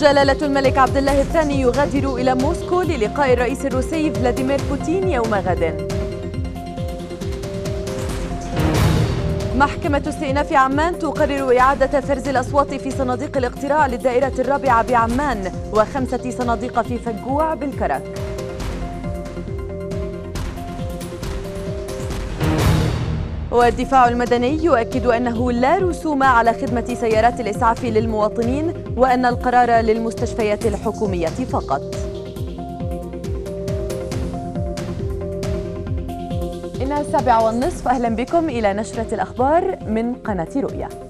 جلالة الملك عبد الله الثاني يغادر إلى موسكو للقاء الرئيس الروسي فلاديمير بوتين يوم غد محكمة استئناف عمان تقرر إعادة فرز الأصوات في صناديق الاقتراع للدائرة الرابعة بعمان وخمسة صناديق في فجوع بالكرك والدفاع المدني يؤكد أنه لا رسوم على خدمة سيارات الإسعاف للمواطنين وأن القرار للمستشفيات الحكومية فقط إنها السابعة والنصف أهلا بكم إلى نشرة الأخبار من قناة رؤيا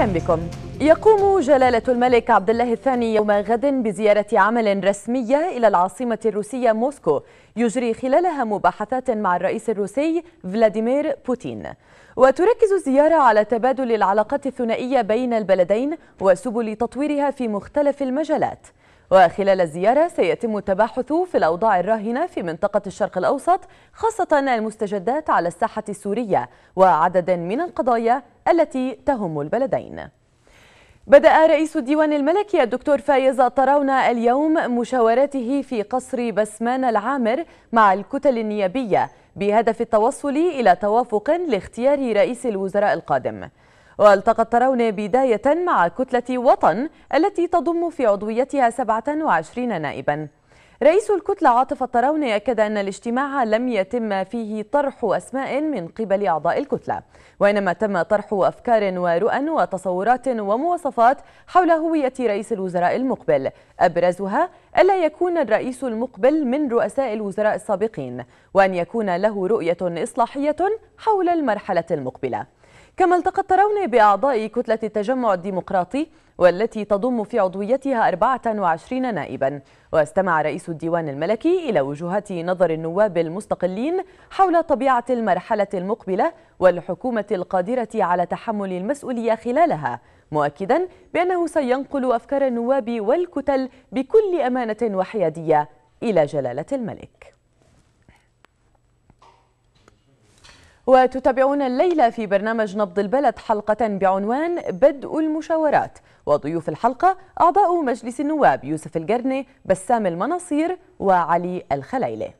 أهلا بكم يقوم جلالة الملك عبد الله الثاني يوم غد بزيارة عمل رسمية إلى العاصمة الروسية موسكو يجري خلالها مباحثات مع الرئيس الروسي فلاديمير بوتين وتركز الزيارة على تبادل العلاقات الثنائية بين البلدين وسبل تطويرها في مختلف المجالات وخلال الزيارة سيتم التباحث في الأوضاع الراهنة في منطقة الشرق الأوسط خاصة المستجدات على الساحة السورية وعدد من القضايا التي تهم البلدين بدأ رئيس الديوان الملكي الدكتور فايز طراونة اليوم مشاوراته في قصر بسمان العامر مع الكتل النيابية بهدف التوصل إلى توافق لاختيار رئيس الوزراء القادم والتقى الترون بداية مع كتلة وطن التي تضم في عضويتها 27 نائبا رئيس الكتلة عاطف الترون أكد أن الاجتماع لم يتم فيه طرح أسماء من قبل أعضاء الكتلة وإنما تم طرح أفكار ورؤى وتصورات ومواصفات حول هوية رئيس الوزراء المقبل أبرزها ألا يكون الرئيس المقبل من رؤساء الوزراء السابقين وأن يكون له رؤية إصلاحية حول المرحلة المقبلة كما التقى التروني بأعضاء كتلة التجمع الديمقراطي والتي تضم في عضويتها 24 نائبا واستمع رئيس الديوان الملكي إلى وجهات نظر النواب المستقلين حول طبيعة المرحلة المقبلة والحكومة القادرة على تحمل المسؤولية خلالها مؤكدا بأنه سينقل أفكار النواب والكتل بكل أمانة وحيادية إلى جلالة الملك وتتابعون الليلة في برنامج نبض البلد حلقة بعنوان بدء المشاورات وضيوف الحلقة أعضاء مجلس النواب يوسف القرني بسام المناصير وعلي الخليلي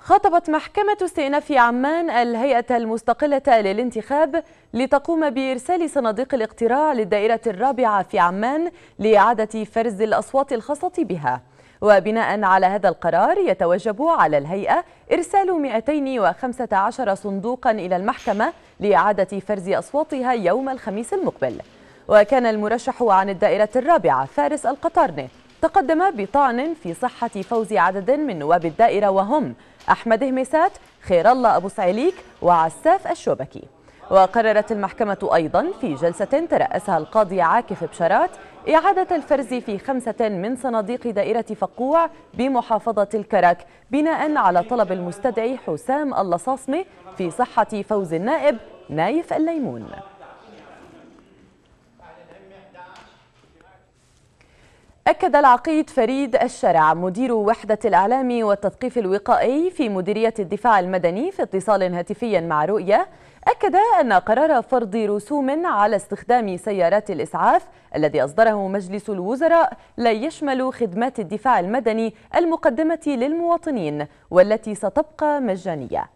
خاطبت محكمة استئناف عمان الهيئة المستقلة للانتخاب لتقوم بإرسال صناديق الاقتراع للدائرة الرابعة في عمان لإعادة فرز الأصوات الخاصة بها وبناء على هذا القرار يتوجب على الهيئة إرسال 215 صندوقا إلى المحكمة لإعادة فرز أصواتها يوم الخميس المقبل وكان المرشح عن الدائرة الرابعة فارس القطرنة تقدم بطعن في صحة فوز عدد من نواب الدائرة وهم أحمد همسات خير الله أبو سعيليك وعساف الشوبكي وقررت المحكمة أيضا في جلسة ترأسها القاضي عاكف بشارات إعادة الفرز في خمسة من صناديق دائرة فقوع بمحافظة الكرك بناء على طلب المستدعي حسام اللصاصمي في صحة فوز النائب نايف الليمون أكد العقيد فريد الشرع مدير وحدة الإعلام والتثقيف الوقائي في مديرية الدفاع المدني في اتصال هاتفي مع رؤية أكد أن قرار فرض رسوم على استخدام سيارات الإسعاف الذي أصدره مجلس الوزراء لا يشمل خدمات الدفاع المدني المقدمة للمواطنين والتي ستبقى مجانية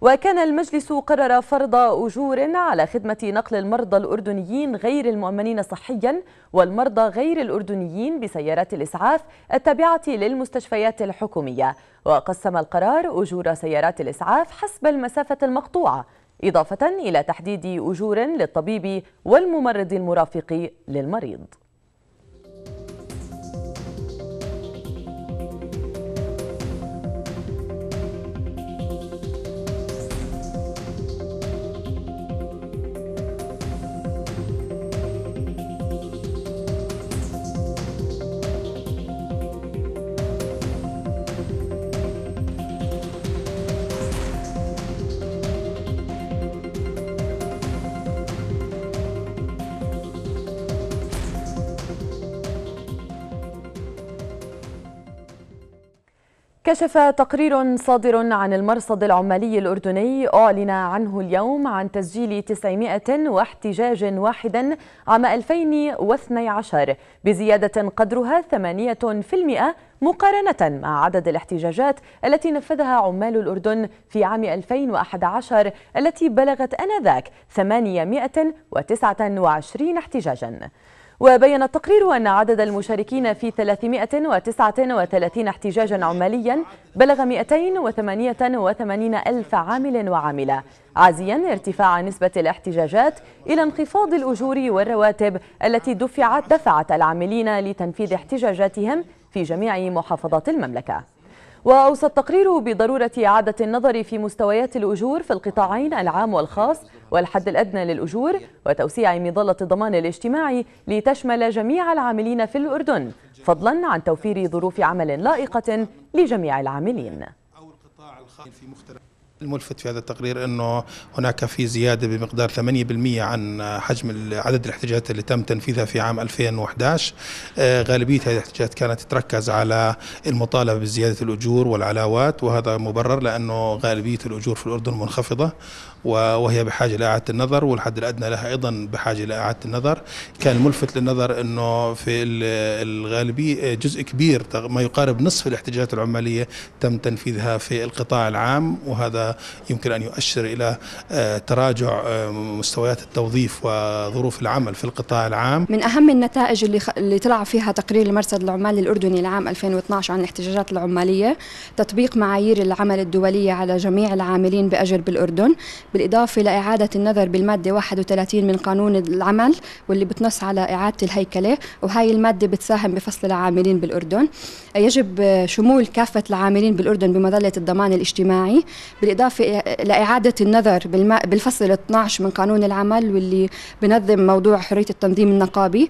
وكان المجلس قرر فرض أجور على خدمة نقل المرضى الأردنيين غير المؤمنين صحيا والمرضى غير الأردنيين بسيارات الإسعاف التابعة للمستشفيات الحكومية وقسم القرار أجور سيارات الإسعاف حسب المسافة المقطوعة إضافة إلى تحديد أجور للطبيب والممرض المرافق للمريض كشف تقرير صادر عن المرصد العمالي الأردني أعلن عنه اليوم عن تسجيل 900 واحتجاج واحدا عام 2012 بزيادة قدرها 8% مقارنة مع عدد الاحتجاجات التي نفذها عمال الأردن في عام 2011 التي بلغت أنذاك 829 احتجاجاً وبين التقرير أن عدد المشاركين في 339 احتجاجا عماليا بلغ 288 ألف عامل وعاملة عازيا ارتفاع نسبة الاحتجاجات إلى انخفاض الأجور والرواتب التي دفعت دفعت العاملين لتنفيذ احتجاجاتهم في جميع محافظات المملكة وأوصى التقرير بضرورة إعادة النظر في مستويات الأجور في القطاعين العام والخاص والحد الأدنى للأجور وتوسيع مظلة الضمان الاجتماعي لتشمل جميع العاملين في الأردن فضلا عن توفير ظروف عمل لائقة لجميع العاملين الملفت في هذا التقرير انه هناك في زياده بمقدار 8% عن حجم عدد الاحتجاجات اللي تم تنفيذها في عام 2011 آه، غالبيه هذه الاحتجاجات كانت تتركز على المطالبه بزياده الاجور والعلاوات وهذا مبرر لانه غالبيه الاجور في الاردن منخفضه وهي بحاجة لإعادة النظر والحد الأدنى لها أيضا بحاجة لإعادة النظر كان الملفت للنظر أنه في الغالبية جزء كبير ما يقارب نصف الاحتجاجات العمالية تم تنفيذها في القطاع العام وهذا يمكن أن يؤشر إلى آه، تراجع آه، مستويات التوظيف وظروف العمل في القطاع العام من أهم النتائج اللي, خ... اللي طلع فيها تقرير المرصد العمالي الأردني لعام 2012 عن الاحتجاجات العمالية تطبيق معايير العمل الدولية على جميع العاملين بأجر بالأردن بالإضافة لإعادة النظر بالمادة 31 من قانون العمل واللي بتنص على إعادة الهيكلة وهي المادة بتساهم بفصل العاملين بالأردن يجب شمول كافة العاملين بالأردن بمظلة الضمان الاجتماعي بالإضافة لإعادة النظر بالفصل 12 من قانون العمل واللي بنظم موضوع حرية التنظيم النقابي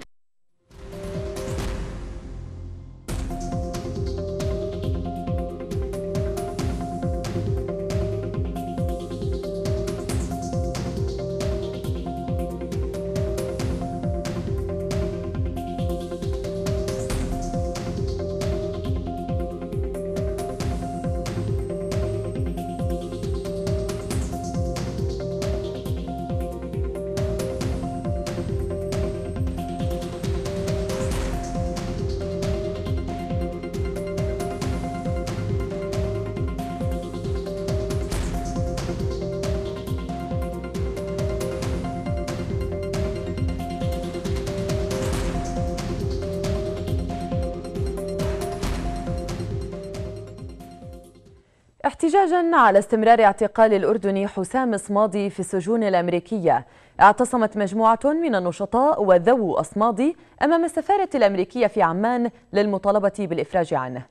احتجاجا على استمرار اعتقال الأردني حسام صمادي في السجون الأمريكية اعتصمت مجموعة من النشطاء وذو أصمادي أمام السفارة الأمريكية في عمان للمطالبة بالإفراج عنه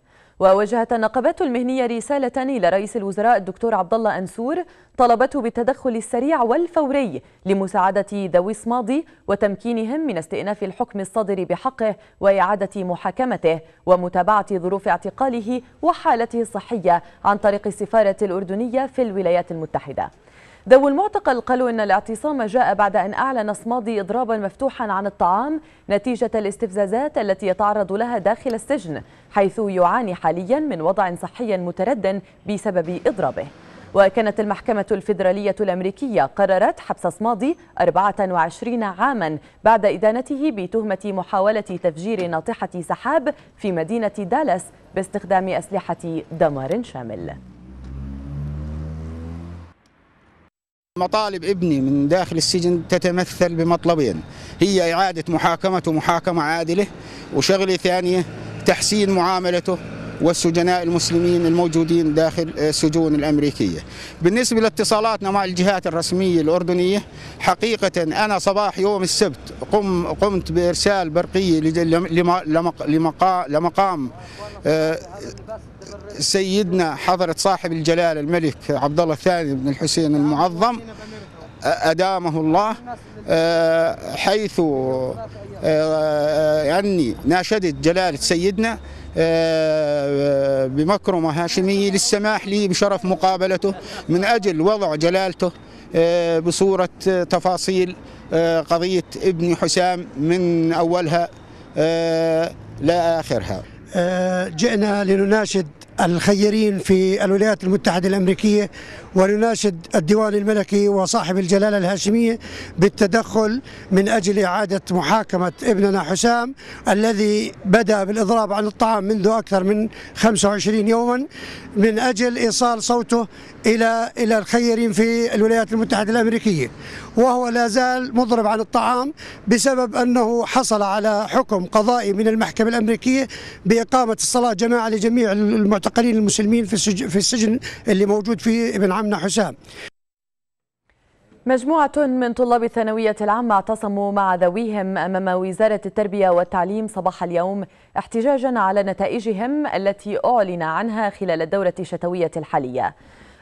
ووجهت النقابات المهنية رسالة إلى رئيس الوزراء الدكتور عبد الله أنسور طلبته بالتدخل السريع والفوري لمساعدة ذوي الصمادي وتمكينهم من استئناف الحكم الصادر بحقه وإعادة محاكمته ومتابعة ظروف اعتقاله وحالته الصحية عن طريق السفارة الأردنية في الولايات المتحدة ذوي المعتقل قالوا أن الاعتصام جاء بعد أن أعلن صمادي إضرابا مفتوحا عن الطعام نتيجة الاستفزازات التي يتعرض لها داخل السجن حيث يعاني حاليا من وضع صحي متردد بسبب إضرابه وكانت المحكمة الفيدرالية الأمريكية قررت حبس صمادي 24 عاما بعد إدانته بتهمة محاولة تفجير ناطحة سحاب في مدينة دالاس باستخدام أسلحة دمار شامل مطالب ابني من داخل السجن تتمثل بمطلبين هي إعادة محاكمته محاكمة عادلة وشغلة ثانية تحسين معاملته والسجناء المسلمين الموجودين داخل السجون الأمريكية بالنسبة لاتصالاتنا مع الجهات الرسمية الأردنية حقيقة أنا صباح يوم السبت قم قمت بإرسال برقية لمقام آه، سيدنا حضرة صاحب الجلالة الملك عبد الله الثاني بن الحسين المعظم أدامه الله آه، حيث آه، آه، أني ناشدت جلالة سيدنا بمكرمة هاشمية للسماح لي بشرف مقابلته من أجل وضع جلالته بصورة تفاصيل قضية ابن حسام من أولها لآخرها جئنا لنناشد الخيرين في الولايات المتحدة الأمريكية ونناشد الديوان الملكي وصاحب الجلالة الهاشمية بالتدخل من أجل إعادة محاكمة ابننا حسام الذي بدأ بالإضراب عن الطعام منذ أكثر من 25 يوما من أجل إيصال صوته إلى إلى الخيرين في الولايات المتحدة الأمريكية وهو لا زال مضرب عن الطعام بسبب أنه حصل على حكم قضائي من المحكمة الأمريكية بإقامة الصلاة جماعة لجميع المعتقلين المسلمين في السجن اللي موجود في ابن عمنا حسام مجموعة من طلاب الثانوية العامة اعتصموا مع ذويهم أمام وزارة التربية والتعليم صباح اليوم احتجاجا على نتائجهم التي أعلن عنها خلال الدورة الشتوية الحالية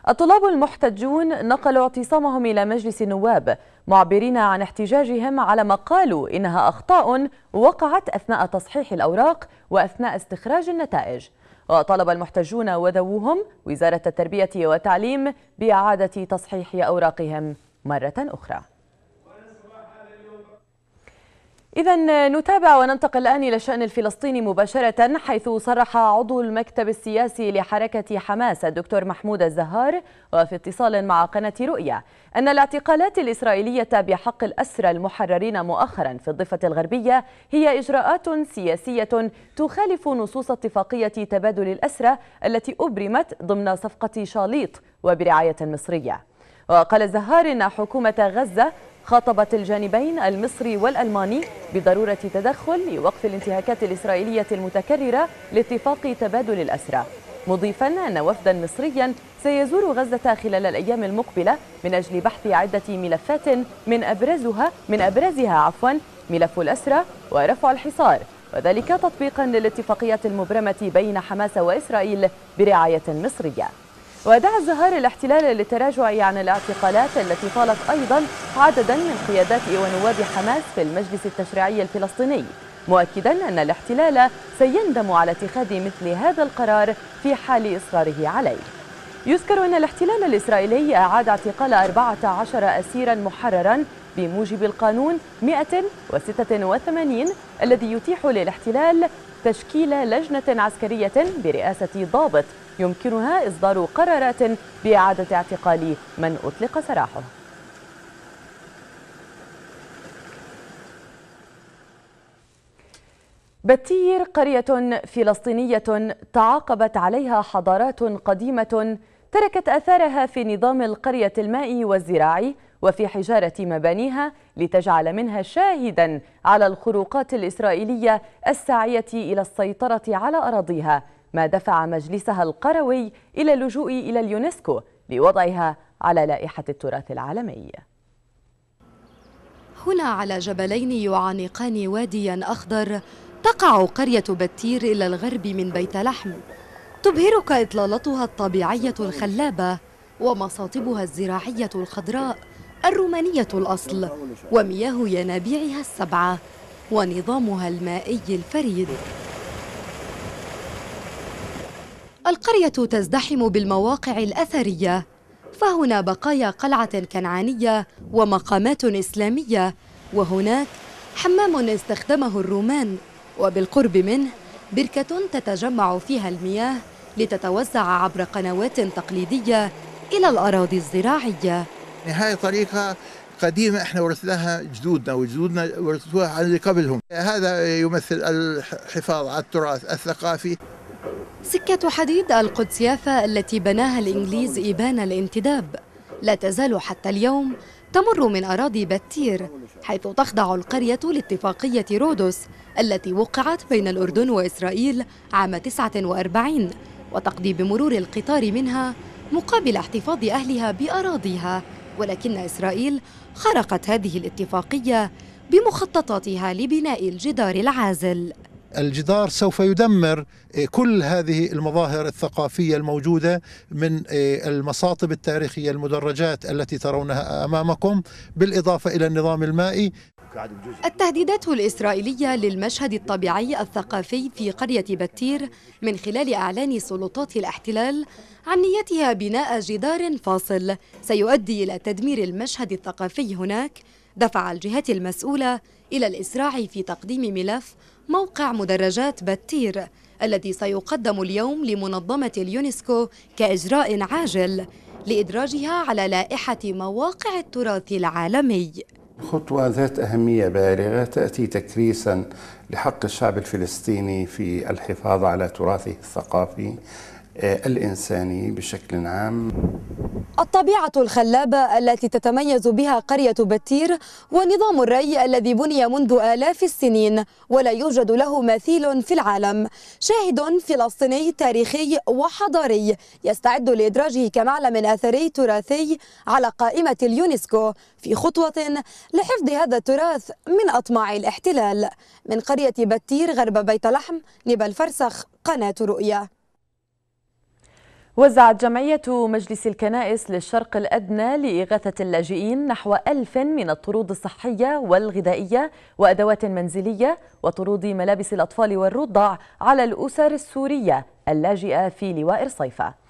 الطلاب المحتجون نقلوا اعتصامهم إلى مجلس النواب معبرين عن احتجاجهم على ما قالوا إنها أخطاء وقعت أثناء تصحيح الأوراق وأثناء استخراج النتائج وطلب المحتجون وذووهم وزارة التربية والتعليم بإعادة تصحيح أوراقهم مرة أخرى إذا نتابع وننتقل الآن إلى الشأن الفلسطيني مباشرة حيث صرح عضو المكتب السياسي لحركة حماس الدكتور محمود الزهار وفي اتصال مع قناة رؤيا أن الاعتقالات الإسرائيلية بحق الأسرى المحررين مؤخرا في الضفة الغربية هي إجراءات سياسية تخالف نصوص اتفاقية تبادل الأسرى التي أبرمت ضمن صفقة شاليط وبرعاية مصرية وقال الزهار إن حكومة غزة خاطبت الجانبين المصري والألماني بضرورة تدخل لوقف الانتهاكات الإسرائيلية المتكررة لاتفاق تبادل الأسرى مضيفا أن وفدا مصريا سيزور غزة خلال الأيام المقبلة من أجل بحث عدة ملفات من أبرزها من أبرزها عفوا ملف الأسرى ورفع الحصار وذلك تطبيقا للاتفاقيات المبرمة بين حماس وإسرائيل برعاية مصرية ودعا الزهار الاحتلال للتراجع عن الاعتقالات التي طالت أيضا عددا من قيادات ونواب حماس في المجلس التشريعي الفلسطيني مؤكدا أن الاحتلال سيندم على اتخاذ مثل هذا القرار في حال إصراره عليه يذكر أن الاحتلال الإسرائيلي أعاد اعتقال 14 أسيرا محررا بموجب القانون 186 الذي يتيح للاحتلال تشكيل لجنة عسكرية برئاسة ضابط يمكنها إصدار قرارات بإعادة اعتقال من أطلق سراحه بتير قرية فلسطينية تعاقبت عليها حضارات قديمة تركت أثارها في نظام القرية المائي والزراعي وفي حجارة مبانيها لتجعل منها شاهدا على الخروقات الإسرائيلية الساعية إلى السيطرة على أراضيها ما دفع مجلسها القروي إلى اللجوء إلى اليونسكو لوضعها على لائحة التراث العالمي هنا على جبلين يعانقان واديا أخضر تقع قرية بتير إلى الغرب من بيت لحم تبهرك إطلالتها الطبيعية الخلابة ومصاطبها الزراعية الخضراء الرومانية الأصل ومياه ينابيعها السبعة ونظامها المائي الفريد القرية تزدحم بالمواقع الأثرية فهنا بقايا قلعة كنعانية ومقامات إسلامية وهناك حمام استخدمه الرومان وبالقرب منه بركة تتجمع فيها المياه لتتوزع عبر قنوات تقليدية إلى الأراضي الزراعية نهاية طريقة قديمة احنا ورثناها جدودنا وجدودنا ورثوها عن اللي قبلهم هذا يمثل الحفاظ على التراث الثقافي سكة حديد القدس يافا التي بناها الإنجليز إبان الانتداب لا تزال حتى اليوم تمر من أراضي بتير حيث تخضع القرية لاتفاقية رودوس التي وقعت بين الأردن وإسرائيل عام 49 وتقضي بمرور القطار منها مقابل احتفاظ أهلها بأراضيها ولكن إسرائيل خرقت هذه الاتفاقية بمخططاتها لبناء الجدار العازل الجدار سوف يدمر إيه، كل هذه المظاهر الثقافية الموجودة من إيه، المصاطب التاريخية المدرجات التي ترونها أمامكم بالإضافة إلى النظام المائي التهديدات الإسرائيلية للمشهد الطبيعي الثقافي في قرية بتير من خلال أعلان سلطات الاحتلال عن نيتها بناء جدار فاصل سيؤدي إلى تدمير المشهد الثقافي هناك دفع الجهات المسؤولة إلى الإسراع في تقديم ملف موقع مدرجات بتير الذي سيقدم اليوم لمنظمة اليونسكو كإجراء عاجل لإدراجها على لائحة مواقع التراث العالمي خطوة ذات أهمية بالغة تأتي تكريسا لحق الشعب الفلسطيني في الحفاظ على تراثه الثقافي آه، الإنساني بشكل عام الطبيعة الخلابة التي تتميز بها قرية بتير ونظام الري الذي بني منذ آلاف السنين ولا يوجد له مثيل في العالم شاهد فلسطيني تاريخي وحضاري يستعد لإدراجه كمعلم أثري تراثي على قائمة اليونسكو في خطوة لحفظ هذا التراث من أطماع الاحتلال من قرية بتير غرب بيت لحم نبا الفرسخ قناة رؤيا وزعت جمعية مجلس الكنائس للشرق الأدنى لإغاثة اللاجئين نحو ألف من الطرود الصحية والغذائية وأدوات منزلية وطرود ملابس الأطفال والرضع على الأسر السورية اللاجئة في لواء صيفة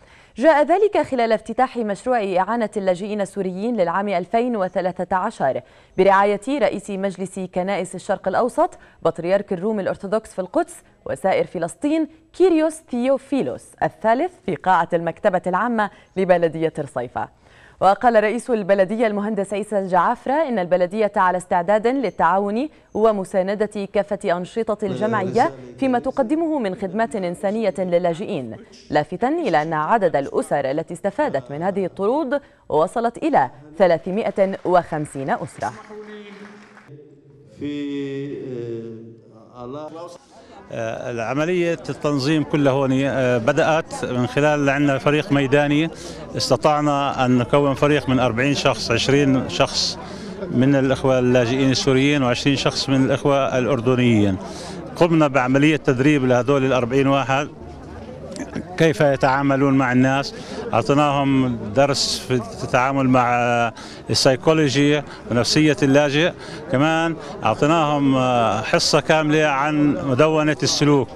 جاء ذلك خلال افتتاح مشروع إعانة اللاجئين السوريين للعام 2013 برعاية رئيس مجلس كنائس الشرق الأوسط بطريرك الروم الأرثوذكس في القدس وسائر فلسطين كيريوس ثيوفيلوس الثالث في قاعة المكتبة العامة لبلدية الصيفة وقال رئيس البلدية المهندس عيسى الجعافرة إن البلدية على استعداد للتعاون ومساندة كافة أنشطة الجمعية فيما تقدمه من خدمات إنسانية للاجئين لافتا إلى أن عدد الأسر التي استفادت من هذه الطرود وصلت إلى 350 أسرة في آه، آه، عملية التنظيم كلها هون آه، بدأت من خلال عندنا فريق ميداني استطعنا أن نكون فريق من 40 شخص 20 شخص من الإخوة اللاجئين السوريين و20 شخص من الإخوة الأردنيين قمنا بعملية تدريب لهذول الأربعين واحد كيف يتعاملون مع الناس أعطيناهم درس في التعامل مع السيكولوجي ونفسية اللاجئ كمان أعطيناهم حصة كاملة عن مدونة السلوك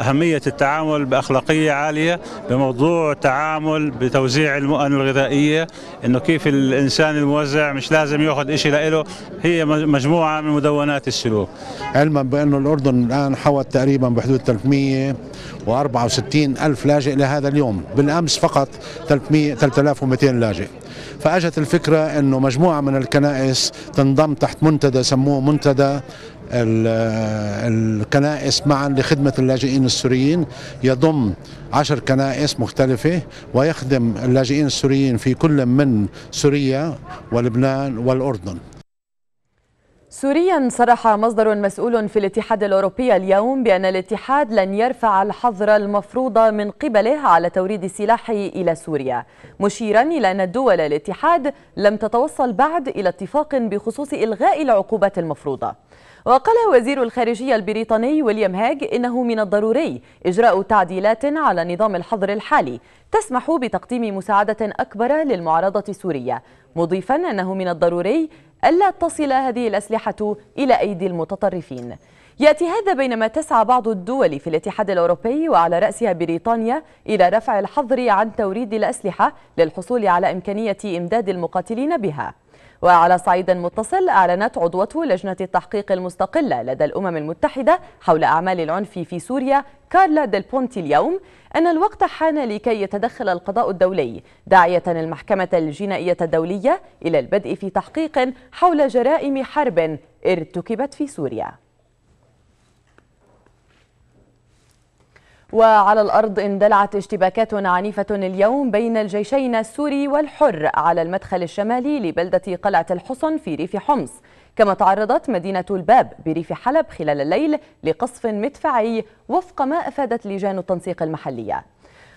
أهمية التعامل بأخلاقية عالية بموضوع التعامل بتوزيع المؤن الغذائية أنه كيف الإنسان الموزع مش لازم يأخذ إشي لإله هي مجموعة من مدونات السلوك علما بأنه الأردن الآن حوت تقريبا بحدود 364 ألف لاجئ لهذا اليوم بالأمس فقط 3200 لاجئ فاجت الفكره انه مجموعه من الكنائس تنضم تحت منتدى سموه منتدى الكنائس معا لخدمة اللاجئين السوريين يضم عشر كنائس مختلفة ويخدم اللاجئين السوريين في كل من سوريا ولبنان والأردن سوريا صرح مصدر مسؤول في الاتحاد الأوروبي اليوم بأن الاتحاد لن يرفع الحظر المفروض من قبله على توريد السلاح إلى سوريا مشيرا إلى أن الدول الاتحاد لم تتوصل بعد إلى اتفاق بخصوص إلغاء العقوبات المفروضة وقال وزير الخارجية البريطاني ويليام هاج إنه من الضروري إجراء تعديلات على نظام الحظر الحالي تسمح بتقديم مساعدة أكبر للمعارضة السورية مضيفا أنه من الضروري ألا تصل هذه الأسلحة إلى أيدي المتطرفين يأتي هذا بينما تسعى بعض الدول في الاتحاد الأوروبي وعلى رأسها بريطانيا إلى رفع الحظر عن توريد الأسلحة للحصول على إمكانية إمداد المقاتلين بها وعلى صعيد متصل أعلنت عضوة لجنة التحقيق المستقلة لدى الأمم المتحدة حول أعمال العنف في سوريا كارلا ديل بونتي اليوم أن الوقت حان لكي يتدخل القضاء الدولي داعية المحكمة الجنائية الدولية إلى البدء في تحقيق حول جرائم حرب ارتكبت في سوريا وعلى الأرض اندلعت اشتباكات عنيفة اليوم بين الجيشين السوري والحر على المدخل الشمالي لبلدة قلعة الحصن في ريف حمص كما تعرضت مدينة الباب بريف حلب خلال الليل لقصف مدفعي وفق ما أفادت لجان التنسيق المحلية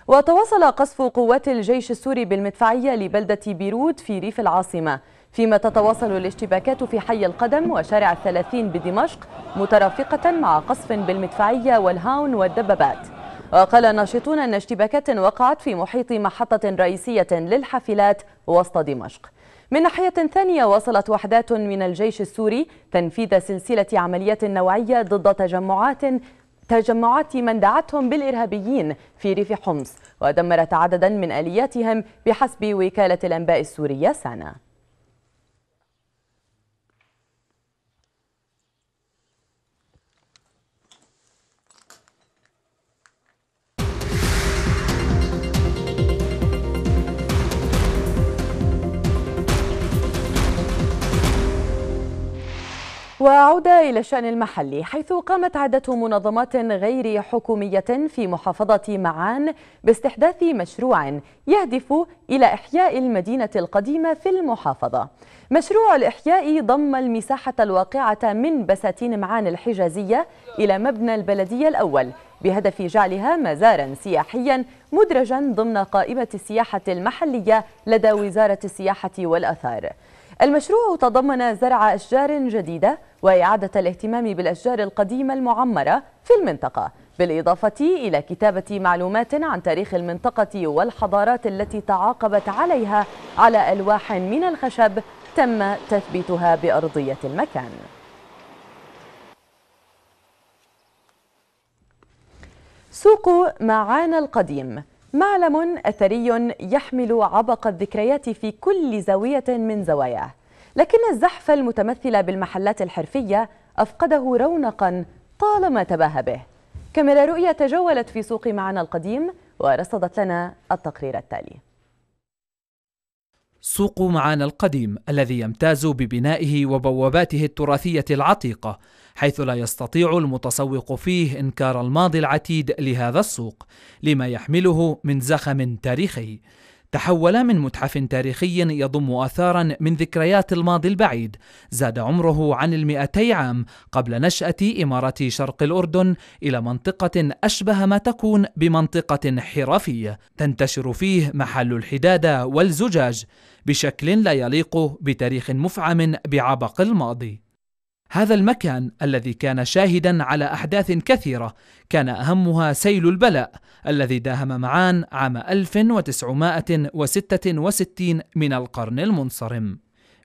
وتواصل قصف قوات الجيش السوري بالمدفعية لبلدة بيروت في ريف العاصمة فيما تتواصل الاشتباكات في حي القدم وشارع الثلاثين بدمشق مترافقة مع قصف بالمدفعية والهاون والدبابات وقال ناشطون أن اشتباكات وقعت في محيط محطة رئيسية للحافلات وسط دمشق من ناحية ثانية واصلت وحدات من الجيش السوري تنفيذ سلسلة عمليات نوعية ضد تجمعات تجمعات من دعتهم بالإرهابيين في ريف حمص ودمرت عددا من آلياتهم بحسب وكالة الأنباء السورية سانا وعودة إلى الشأن المحلي حيث قامت عدة منظمات غير حكومية في محافظة معان باستحداث مشروع يهدف إلى إحياء المدينة القديمة في المحافظة مشروع الإحياء ضم المساحة الواقعة من بساتين معان الحجازية إلى مبنى البلدية الأول بهدف جعلها مزارا سياحيا مدرجا ضمن قائمة السياحة المحلية لدى وزارة السياحة والأثار المشروع تضمن زرع أشجار جديدة وإعادة الاهتمام بالأشجار القديمة المعمرة في المنطقة بالإضافة إلى كتابة معلومات عن تاريخ المنطقة والحضارات التي تعاقبت عليها على ألواح من الخشب تم تثبيتها بأرضية المكان سوق معان القديم معلم أثري يحمل عبق الذكريات في كل زاوية من زواياه لكن الزحف المتمثل بالمحلات الحرفية أفقده رونقا طالما تباهى به كاميرا رؤية تجولت في سوق معنا القديم ورصدت لنا التقرير التالي سوق معانا القديم الذي يمتاز ببنائه وبواباته التراثية العتيقة حيث لا يستطيع المتسوق فيه انكار الماضي العتيد لهذا السوق لما يحمله من زخم تاريخي تحول من متحف تاريخي يضم آثارا من ذكريات الماضي البعيد زاد عمره عن المئتي عام قبل نشأة إمارة شرق الأردن إلى منطقة أشبه ما تكون بمنطقة حرفية تنتشر فيه محل الحدادة والزجاج بشكل لا يليق بتاريخ مفعم بعبق الماضي هذا المكان الذي كان شاهدا على أحداث كثيرة كان أهمها سيل البلاء الذي داهم معان عام 1966 من القرن المنصرم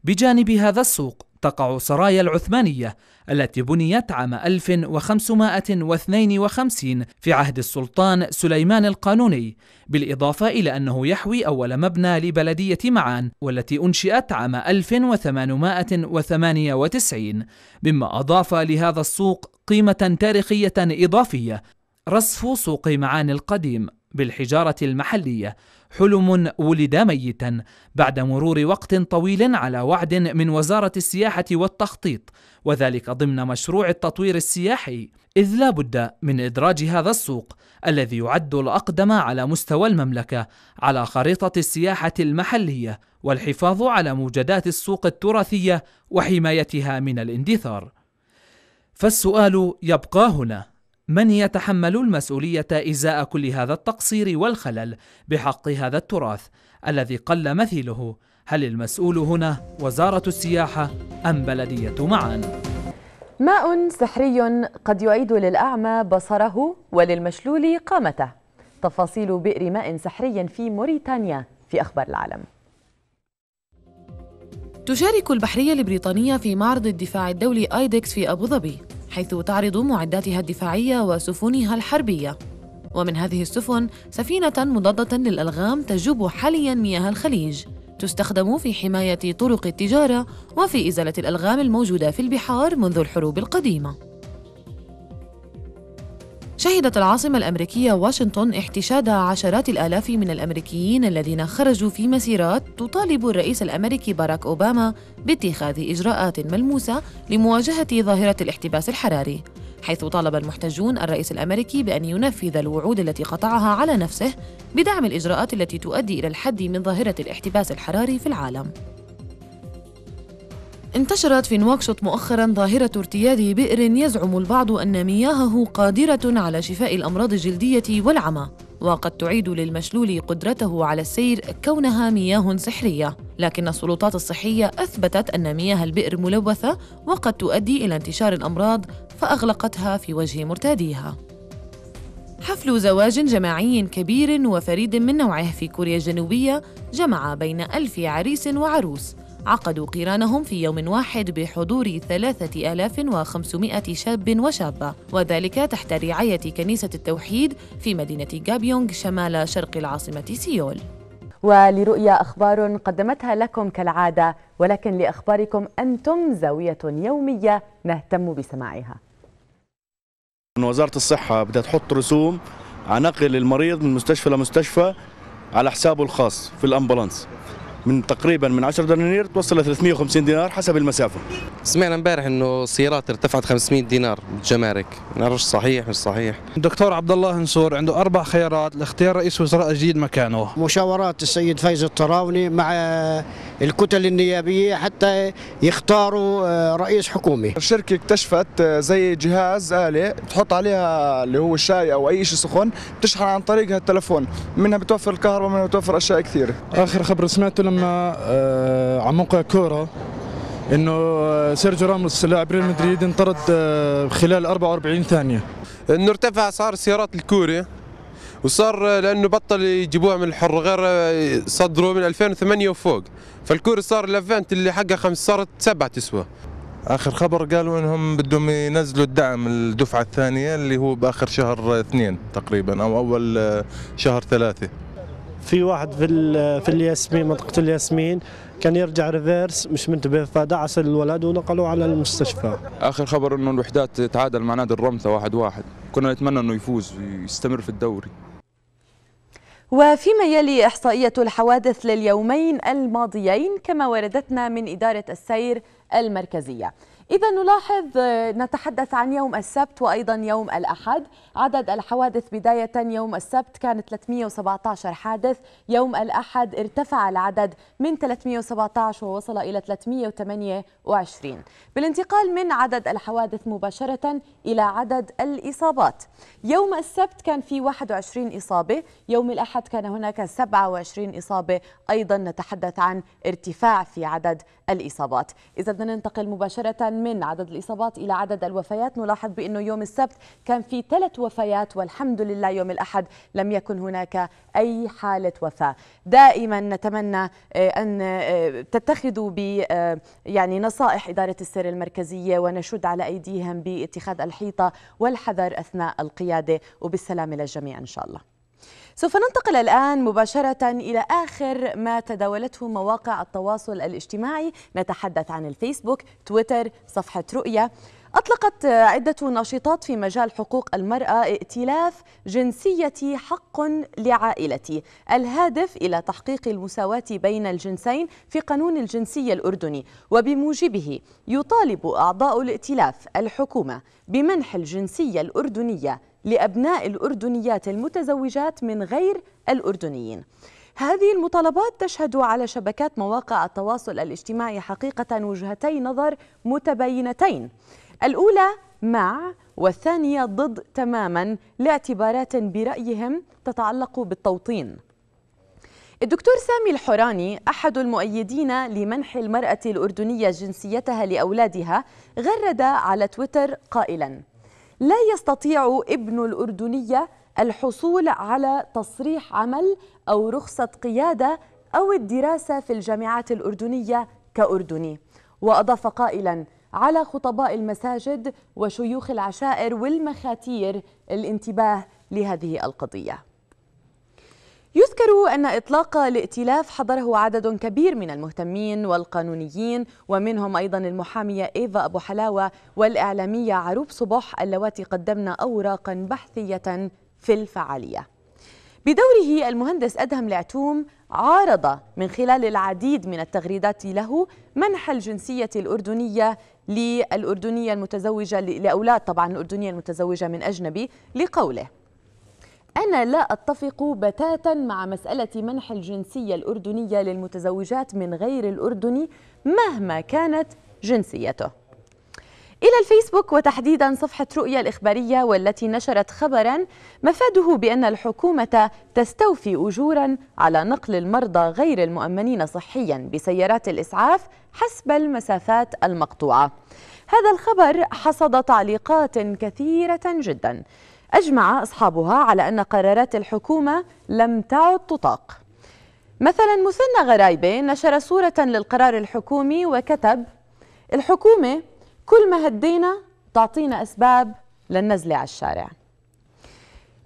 بجانب هذا السوق تقع سرايا العثمانية التي بنيت عام 1552 في عهد السلطان سليمان القانوني بالإضافة إلى أنه يحوي أول مبنى لبلدية معان والتي أنشئت عام 1898 مما أضاف لهذا السوق قيمة تاريخية إضافية رصف سوق معان القديم بالحجارة المحلية حلم ولد ميتا بعد مرور وقت طويل على وعد من وزارة السياحة والتخطيط وذلك ضمن مشروع التطوير السياحي إذ لا بد من إدراج هذا السوق الذي يعد الأقدم على مستوى المملكة على خريطة السياحة المحلية والحفاظ على موجدات السوق التراثية وحمايتها من الاندثار فالسؤال يبقى هنا من يتحمل المسؤولية إزاء كل هذا التقصير والخلل بحق هذا التراث الذي قل مثيله؟ هل المسؤول هنا وزارة السياحة أم بلدية معان؟ ماء سحري قد يعيد للأعمى بصره وللمشلول قامته تفاصيل بئر ماء سحري في موريتانيا في أخبار العالم تشارك البحرية البريطانية في معرض الدفاع الدولي آيدكس في أبو ظبي حيث تعرض معداتها الدفاعية وسفنها الحربية ومن هذه السفن سفينة مضادة للألغام تجوب حاليا مياه الخليج تستخدم في حماية طرق التجارة وفي إزالة الألغام الموجودة في البحار منذ الحروب القديمة شهدت العاصمة الأمريكية واشنطن احتشاد عشرات الآلاف من الأمريكيين الذين خرجوا في مسيرات تطالب الرئيس الأمريكي باراك أوباما باتخاذ إجراءات ملموسة لمواجهة ظاهرة الاحتباس الحراري حيث طالب المحتجون الرئيس الامريكي بان ينفذ الوعود التي قطعها على نفسه بدعم الاجراءات التي تؤدي الى الحد من ظاهره الاحتباس الحراري في العالم انتشرت في نواكشوط مؤخرا ظاهرة ارتياد بئر يزعم البعض أن مياهه قادرة على شفاء الأمراض الجلدية والعمى وقد تعيد للمشلول قدرته على السير كونها مياه سحرية لكن السلطات الصحية أثبتت أن مياه البئر ملوثة وقد تؤدي إلى انتشار الأمراض فأغلقتها في وجه مرتاديها حفل زواج جماعي كبير وفريد من نوعه في كوريا الجنوبية جمع بين ألف عريس وعروس عقدوا قرانهم في يوم واحد بحضور 3500 شاب وشابة وذلك تحت رعاية كنيسة التوحيد في مدينة غابيونغ شمال شرق العاصمة سيول ولرؤيا أخبار قدمتها لكم كالعادة ولكن لأخباركم أنتم زاوية يومية نهتم بسماعها وزارة الصحة بدها تحط رسوم على نقل المريض من مستشفى لمستشفى على حسابه الخاص في الأمبولانس من تقريبا من 10 دنانير توصل ل 350 دينار حسب المسافه سمعنا امبارح انه السيارات ارتفعت 500 دينار بالجمارك ما نعرفش صحيح مش صحيح الدكتور عبد الله نسور عنده اربع خيارات لاختيار رئيس وزراء جديد مكانه مشاورات السيد فايز الطراوني مع الكتل النيابيه حتى يختاروا آه، رئيس حكومي الشركه اكتشفت آه، زي جهاز اله بتحط عليها اللي هو الشاي او اي شيء سخن بتشحن عن طريقها التلفون، منها بتوفر الكهرباء منها بتوفر اشياء كثيره اخر خبر سمعته لما عنا آه، عن موقع كوره انه آه، سيرجيو راموس لاعب ريال مدريد انطرد آه، خلال 44 ثانيه انه ارتفع صار سيارات الكوري وصار لانه بطل يجيبوها من الحر غير صدروا من 2008 وفوق فالكوري صار الافنت اللي حقها خمس صارت سبعة تسوى اخر خبر قالوا انهم بدهم ينزلوا الدعم الدفعه الثانيه اللي هو باخر شهر اثنين تقريبا او اول شهر ثلاثه في واحد في في الياسمين منطقه الياسمين كان يرجع ريفيرس مش منتبه فدعس الولد ونقلوه على المستشفى اخر خبر انه الوحدات تعادل مع نادي الرمثه واحد واحد كنا نتمنى انه يفوز ويستمر في الدوري وفيما يلي إحصائية الحوادث لليومين الماضيين كما وردتنا من إدارة السير المركزية إذا نلاحظ آه، نتحدث عن يوم السبت وأيضا يوم الأحد عدد الحوادث بداية يوم السبت كان 317 حادث يوم الأحد ارتفع العدد من 317 ووصل إلى 328 بالانتقال من عدد الحوادث مباشرة إلى عدد الإصابات يوم السبت كان في 21 إصابة يوم الأحد كان هناك 27 إصابة أيضا نتحدث عن ارتفاع في عدد الإصابات إذا بدنا ننتقل مباشرة من عدد الإصابات إلى عدد الوفيات نلاحظ بأنه يوم السبت كان في ثلاث وفيات والحمد لله يوم الأحد لم يكن هناك أي حالة وفاة دائما نتمنى آه، أن آه، تتخذوا ب آه، يعني نصائح إدارة السير المركزية ونشد على أيديهم باتخاذ الحيطة والحذر أثناء القيادة وبالسلامة للجميع إن شاء الله سوف ننتقل الآن مباشرة إلى آخر ما تداولته مواقع التواصل الاجتماعي نتحدث عن الفيسبوك تويتر صفحة رؤية أطلقت عدة ناشطات في مجال حقوق المرأة ائتلاف جنسيتي حق لعائلتي الهادف إلى تحقيق المساواة بين الجنسين في قانون الجنسية الأردني وبموجبه يطالب أعضاء الائتلاف الحكومة بمنح الجنسية الأردنية لأبناء الأردنيات المتزوجات من غير الأردنيين هذه المطالبات تشهد على شبكات مواقع التواصل الاجتماعي حقيقة وجهتي نظر متباينتين الأولى مع والثانية ضد تماما لاعتبارات برأيهم تتعلق بالتوطين الدكتور سامي الحوراني أحد المؤيدين لمنح المرأة الأردنية جنسيتها لأولادها غرد على تويتر قائلاً لا يستطيع ابن الأردنية الحصول على تصريح عمل أو رخصة قيادة أو الدراسة في الجامعات الأردنية كأردني وأضاف قائلا على خطباء المساجد وشيوخ العشائر والمخاتير الانتباه لهذه القضيه يذكر أن إطلاق الائتلاف حضره عدد كبير من المهتمين والقانونيين ومنهم أيضا المحامية إيفا أبو حلاوة والإعلامية عروب صبح اللواتي قدمنا أوراقا بحثية في الفعالية بدوره المهندس أدهم العتوم عارض من خلال العديد من التغريدات له منح الجنسية الأردنية للأردنية المتزوجة لأولاد طبعا الأردنية المتزوجة من أجنبي لقوله أنا لا أتفق بتاتا مع مسألة منح الجنسية الأردنية للمتزوجات من غير الأردني مهما كانت جنسيته إلى الفيسبوك وتحديدا صفحة رؤية الإخبارية والتي نشرت خبرا مفاده بأن الحكومة تستوفي أجورا على نقل المرضى غير المؤمنين صحيا بسيارات الإسعاف حسب المسافات المقطوعة هذا الخبر حصد تعليقات كثيرة جدا أجمع أصحابها على أن قرارات الحكومة لم تعد تطاق مثلا مثنى غرايبة نشر صورة للقرار الحكومي وكتب الحكومة كل ما هدينا تعطينا أسباب للنزلة على الشارع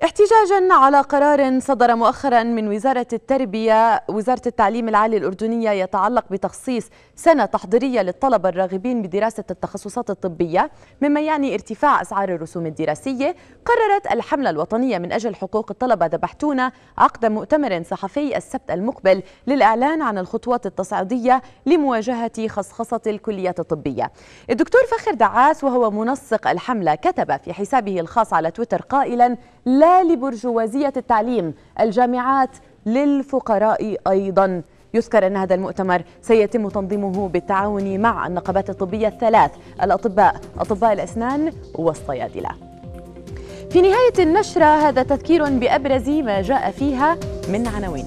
احتجاجا على قرار صدر مؤخرا من وزارة التربية وزارة التعليم العالي الأردنية يتعلق بتخصيص سنة تحضيرية للطلبة الراغبين بدراسة التخصصات الطبية مما يعني ارتفاع أسعار الرسوم الدراسية قررت الحملة الوطنية من أجل حقوق الطلبة ذبحتونا عقد مؤتمر صحفي السبت المقبل للإعلان عن الخطوات التصعيدية لمواجهة خصخصة الكليات الطبية الدكتور فخر دعاس وهو منسق الحملة كتب في حسابه الخاص على تويتر قائلا لا لبرجوازية التعليم الجامعات للفقراء أيضا يذكر أن هذا المؤتمر سيتم تنظيمه بالتعاون مع النقابات الطبية الثلاث الأطباء أطباء الأسنان والصيادلة في نهاية النشرة هذا تذكير بأبرز ما جاء فيها من عناوين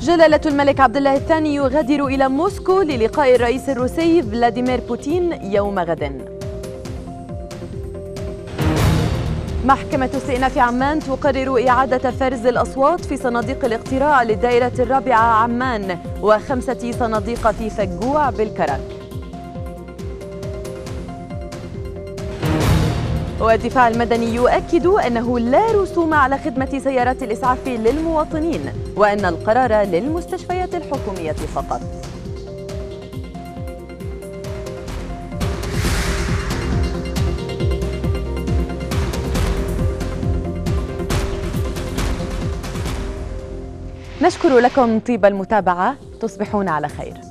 جلالة الملك عبد الله الثاني يغادر إلى موسكو للقاء الرئيس الروسي فلاديمير بوتين يوم غد محكمة استئناف عمان تقرر إعادة فرز الأصوات في صناديق الاقتراع للدائرة الرابعة عمان وخمسة صناديق في فجوع بالكرك والدفاع المدني يؤكد أنه لا رسوم على خدمة سيارات الإسعاف للمواطنين وأن القرار للمستشفيات الحكومية فقط نشكر لكم طيب المتابعة تصبحون على خير